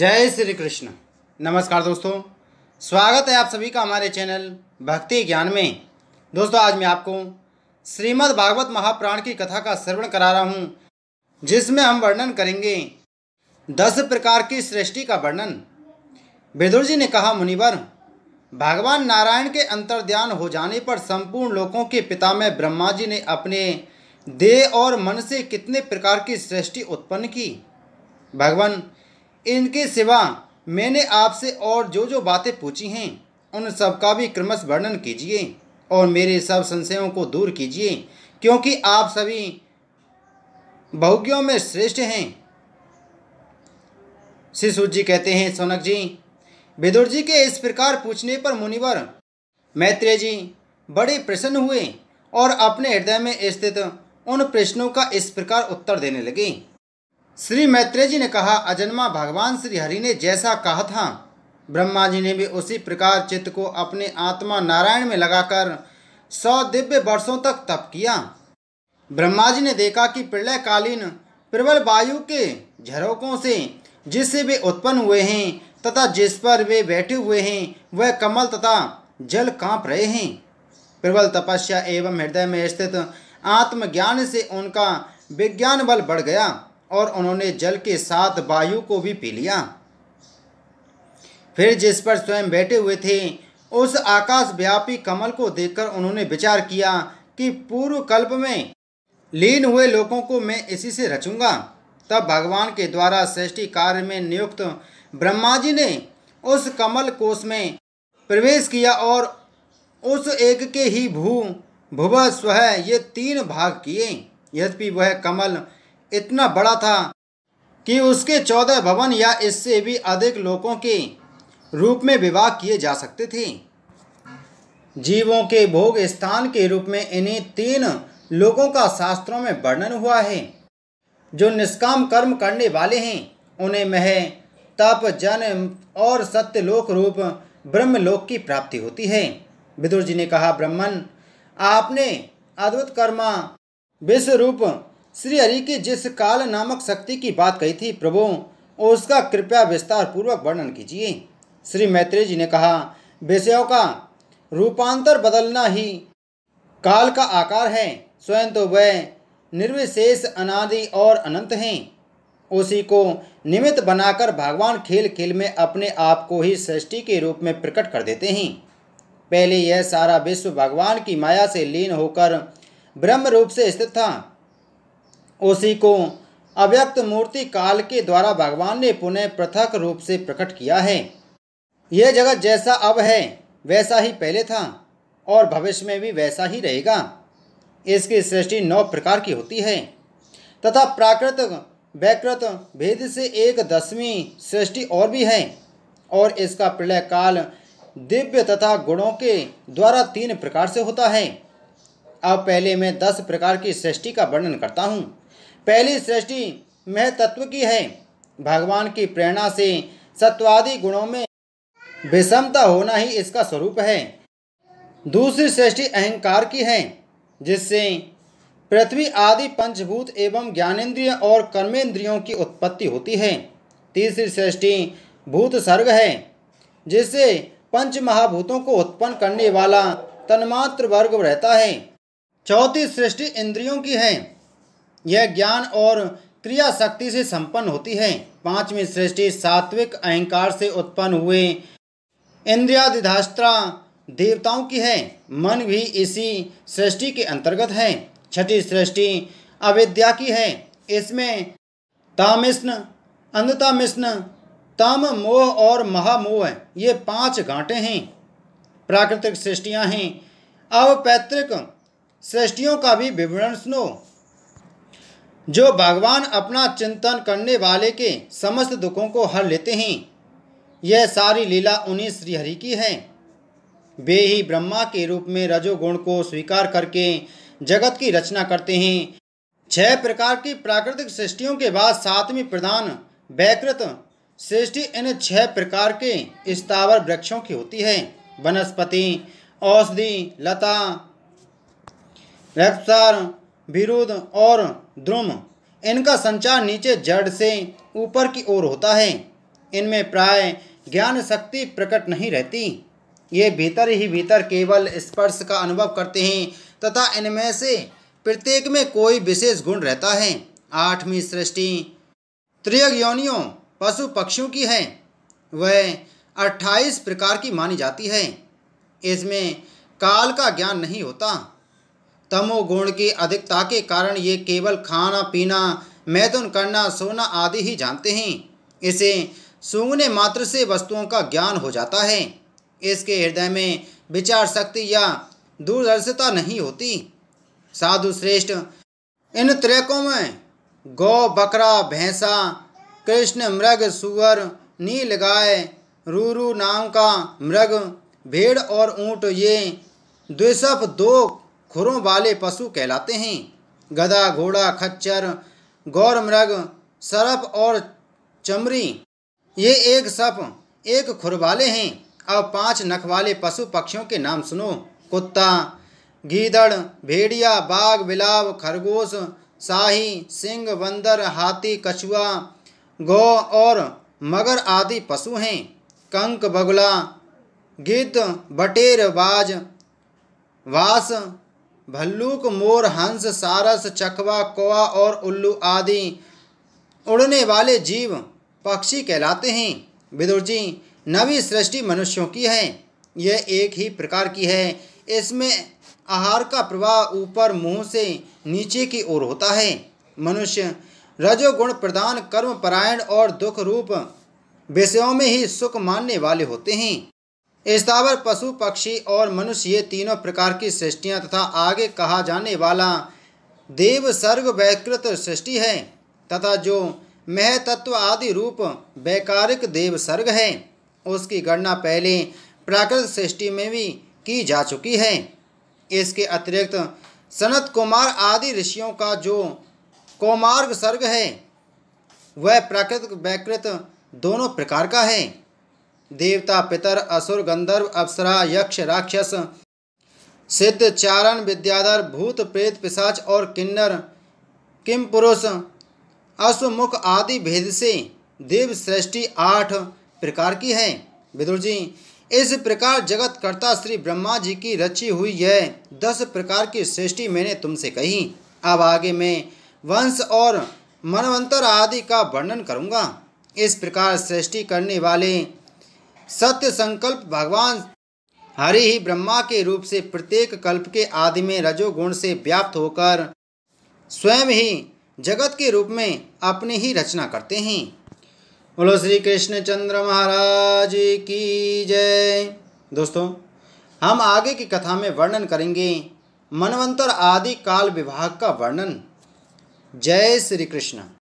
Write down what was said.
जय श्री कृष्ण नमस्कार दोस्तों स्वागत है आप सभी का हमारे चैनल भक्ति ज्ञान में दोस्तों आज मैं आपको श्रीमद् भागवत महाप्राण की कथा का श्रवण करा रहा हूँ जिसमें हम वर्णन करेंगे दस प्रकार की सृष्टि का वर्णन विदुर जी ने कहा मुनिवर भगवान नारायण के अंतर्ध्यान हो जाने पर संपूर्ण लोगों के पिता में ब्रह्मा जी ने अपने देह और मन से कितने प्रकार की सृष्टि उत्पन्न की भगवान इनके सिवा मैंने आपसे और जो जो बातें पूछी हैं उन सब का भी क्रमश वर्णन कीजिए और मेरे सब संशयों को दूर कीजिए क्योंकि आप सभी भोग्यों में श्रेष्ठ हैं शिशु जी कहते हैं सोनक जी विदुर जी के इस प्रकार पूछने पर मुनिवर मैत्रेय जी बड़े प्रसन्न हुए और अपने हृदय में स्थित उन प्रश्नों का इस प्रकार उत्तर देने लगे श्री मैत्रेय जी ने कहा अजन्मा भगवान श्री हरि ने जैसा कहा था ब्रह्मा जी ने भी उसी प्रकार चित्त को अपने आत्मा नारायण में लगाकर सौ दिव्य वर्षों तक तप किया ब्रह्मा जी ने देखा कि प्रलयकालीन प्रबल वायु के झरोकों से जिससे वे उत्पन्न हुए हैं तथा जिस पर वे बैठे हुए हैं वह कमल तथा जल कांप रहे हैं प्रबल तपस्या एवं हृदय में स्थित आत्मज्ञान से उनका विज्ञान बल बढ़ गया और उन्होंने जल के साथ वायु को भी पी लिया फिर जिस पर स्वयं बैठे हुए थे उस आकाश व्यापी कमल को देखकर उन्होंने विचार किया कि पूर्व कल्प में लीन हुए लोगों को मैं इसी से रचूंगा तब भगवान के द्वारा सृष्टि कार्य में नियुक्त ब्रह्मा जी ने उस कमल कोष में प्रवेश किया और उस एक के ही भू भुव स्व ये तीन भाग किए यद्यपि वह कमल इतना बड़ा था कि उसके चौदह भवन या इससे भी अधिक लोगों के रूप में विवाह किए जा सकते थे जीवों के भोग स्थान के रूप में इन्हें तीन लोगों का शास्त्रों में वर्णन हुआ है जो निष्काम कर्म करने वाले हैं उन्हें मह तप जन्म और सत्यलोक रूप ब्रह्मलोक की प्राप्ति होती है विदुर जी ने कहा ब्रह्मन आपने अद्भुत कर्मा विश्व रूप श्री हरि की जिस काल नामक शक्ति की बात कही थी प्रभु उसका कृपया विस्तार पूर्वक वर्णन कीजिए श्री मैत्री जी ने कहा विषयों का रूपांतर बदलना ही काल का आकार है स्वयं तो वह निर्विशेष अनादि और अनंत हैं उसी को निमित्त बनाकर भगवान खेल खेल में अपने आप को ही सृष्टि के रूप में प्रकट कर देते हैं पहले यह सारा विश्व भगवान की माया से लीन होकर ब्रह्म रूप से स्थित था उसी को अव्यक्त मूर्ति काल के द्वारा भगवान ने पुनः पृथक रूप से प्रकट किया है यह जगत जैसा अब है वैसा ही पहले था और भविष्य में भी वैसा ही रहेगा इसकी सृष्टि नौ प्रकार की होती है तथा प्राकृत वैकृत भेद से एक दसवीं सृष्टि और भी है और इसका प्रलय काल दिव्य तथा गुणों के द्वारा तीन प्रकार से होता है अब पहले मैं दस प्रकार की सृष्टि का वर्णन करता हूँ पहली सृष्टि मह तत्व की है भगवान की प्रेरणा से सत्वादि गुणों में विषमता होना ही इसका स्वरूप है दूसरी सृष्टि अहंकार की है जिससे पृथ्वी आदि पंचभूत एवं ज्ञानेन्द्रिय और कर्मेंद्रियों की उत्पत्ति होती है तीसरी सृष्टि भूत सर्ग है जिससे पंच महाभूतों को उत्पन्न करने वाला तन्मात्र वर्ग रहता है चौथी सृष्टि इंद्रियों की है यह ज्ञान और क्रिया शक्ति से संपन्न होती है पांचवी सृष्टि सात्विक अहंकार से उत्पन्न हुए इंद्रियाधिधास्त्रा देवताओं की है मन भी इसी सृष्टि के अंतर्गत है छठी सृष्टि अविद्या की है इसमें तामिस्न अंधतामिष्ण तम मोह और महामोह ये पांच घाटे हैं प्राकृतिक सृष्टियां हैं अवपैतृक पैतृक सृष्टियों का भी विवरण सुनो जो भगवान अपना चिंतन करने वाले के समस्त दुखों को हर लेते हैं यह सारी लीला उन्हीं श्रीहरि की है वे ही ब्रह्मा के रूप में रजोगुण को स्वीकार करके जगत की रचना करते हैं छह प्रकार की प्राकृतिक सृष्टियों के बाद सातवीं प्रधान वैकृत सृष्टि इन छह प्रकार के स्थावर वृक्षों की होती है वनस्पति औषधि लता विरोध और द्रुम इनका संचार नीचे जड़ से ऊपर की ओर होता है इनमें प्राय ज्ञान शक्ति प्रकट नहीं रहती ये भीतर ही भीतर केवल स्पर्श का अनुभव करते हैं तथा इनमें से प्रत्येक में कोई विशेष गुण रहता है आठवीं सृष्टि त्रियग योनियों पशु पक्षियों की है वह अट्ठाईस प्रकार की मानी जाती है इसमें काल का ज्ञान नहीं होता तमोगुण की अधिकता के कारण ये केवल खाना पीना मैथुन करना सोना आदि ही जानते हैं इसे सूंघने मात्र से वस्तुओं का ज्ञान हो जाता है इसके हृदय में विचार शक्ति या दूरदर्शिता नहीं होती साधु श्रेष्ठ इन त्रैकों में गौ बकरा भैंसा कृष्ण मृग सुअर नील गाय रूरू नाम का मृग भेड़ और ऊंट ये द्विशप दो खुरों वाले पशु कहलाते हैं गधा घोड़ा खच्चर गौर मृग सरप और चमरी ये एक सप एक खुर वाले हैं अब पांच नख वाले पशु पक्षियों के नाम सुनो कुत्ता गीदड़ भेड़िया बाघ बिलाव खरगोश शाही सिंह बंदर हाथी कछुआ गौ और मगर आदि पशु हैं कंक बगुला गिद्ध बटेर बाज वास भल्लूक मोर हंस सारस चकवा कौआ और उल्लू आदि उड़ने वाले जीव पक्षी कहलाते हैं विदुर जी नवी सृष्टि मनुष्यों की है यह एक ही प्रकार की है इसमें आहार का प्रवाह ऊपर मुंह से नीचे की ओर होता है मनुष्य रजोगुण प्रदान कर्म परायण और दुख रूप विषयों में ही सुख मानने वाले होते हैं स्थावर पशु पक्षी और मनुष्य ये तीनों प्रकार की सृष्टियाँ तथा आगे कहा जाने वाला देव सर्ग वैकृत सृष्टि है तथा जो मह तत्व आदि रूप वैकारिक देव सर्ग है उसकी गणना पहले प्राकृत सृष्टि में भी की जा चुकी है इसके अतिरिक्त सनत कुमार आदि ऋषियों का जो कौमार्ग सर्ग है वह प्राकृतिक वैकृत दोनों प्रकार का है देवता पितर असुर गंधर्व अप्सरा यक्ष राक्षस सिद्ध चारण विद्याधर भूत प्रेत पिशाच और किन्नर किम पुरुष अश्वमुख आदि भेद से देव सृष्टि आठ प्रकार की है विदुर जी इस प्रकार जगतकर्ता श्री ब्रह्मा जी की रची हुई यह दस प्रकार की सृष्टि मैंने तुमसे कही अब आगे मैं वंश और मनवंतर आदि का वर्णन करूँगा इस प्रकार सृष्टि करने वाले सत्य संकल्प भगवान हरि ही ब्रह्मा के रूप से प्रत्येक कल्प के आदि में रजोगुण से व्याप्त होकर स्वयं ही जगत के रूप में अपनी ही रचना करते हैं बोलो श्री कृष्ण चंद्र महाराज की जय दोस्तों हम आगे की कथा में वर्णन करेंगे मनवंतर आदि काल विभाग का वर्णन जय श्री कृष्ण